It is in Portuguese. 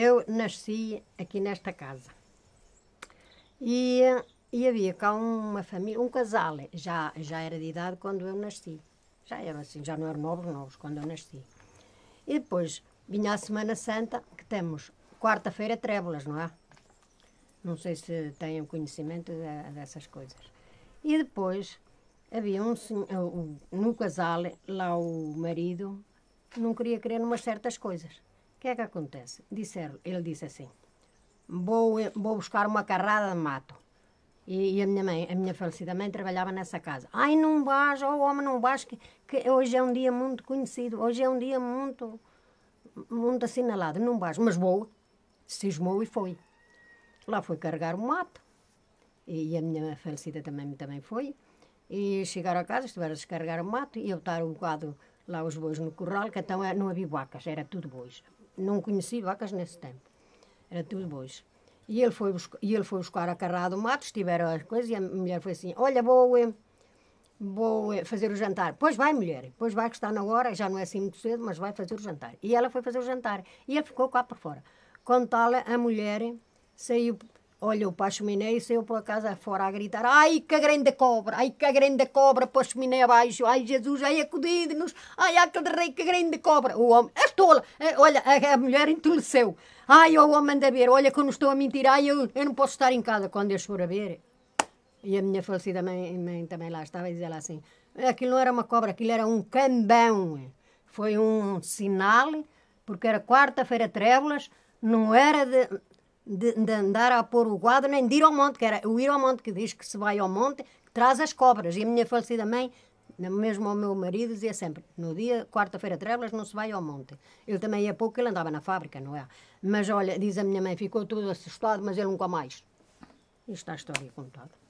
Eu nasci aqui nesta casa e, e havia cá uma família, um casal, já, já era de idade quando eu nasci. Já era assim, já não eram novos novos quando eu nasci. E depois vinha a Semana Santa, que temos quarta-feira trébolas, não é? Não sei se têm conhecimento de, dessas coisas. E depois havia um senhor, eh, no casal, lá o marido não queria crer em umas certas coisas. O que é que acontece? Disse, ele disse assim: vou, eh, vou buscar uma carrada de mato. E, e, a minha mãe, a minha falecida mãe, trabalhava nessa casa. Ai, não vais, oh homem, não vais, que, que hoje é um dia muito conhecido, hoje é um dia muito, muito assinalado, não vais. Mas vou, cismou e foi. Lá foi carregar o mato, e, e a minha falecida também, também foi. E chegaram a casa, estiveram a descarregar o mato, e eu estar um bocado lá os bois no curral, que então é, não havia vacas, era tudo bois não conheci vacas nesse tempo. Era tudo bois. E ele foi, buscar, e ele foi buscar a carrada do mato, estiveram as coisas, e a mulher foi assim: Olha, vou, vou fazer o jantar. Pois vai, mulher, pois vai, que está na hora, já não é assim muito cedo, mas vai fazer o jantar. E ela foi fazer o jantar. E ele ficou cá por fora. Quando tal, a mulher saiu, olhou para a chaminé e saiu para casa fora a gritar: Ai, que grande cobra, ai, que grande cobra, para a abaixo, ai, Jesus, ai, acudide nos ai, aquele rei, que grande cobra. O homem. É tola. É, olha, a, a mulher entoleceu. Ai, o homem da beira, olha que eu não estou a mentir. Ai, eu, eu não posso estar em casa quando eu for a beira. E a minha falecida mãe, mãe também lá estava a dizer lá assim, aquilo não era uma cobra, aquilo era um cambão. Foi um sinal, porque era quarta-feira trébolas, não era de, de, de, andar a pôr o quadro, nem de ir ao monte, que era o ir ao monte que diz que se vai ao monte, que traz as cobras. E a minha falecida mãe mesmo ao meu marido, dizia sempre: no dia, quarta-feira, trevas, não se vai ao monte. Ele também ia pouco, ele andava na fábrica, não é? Mas olha, diz a minha mãe, ficou tudo assustado, mas ele nunca mais. Isto está a história contada.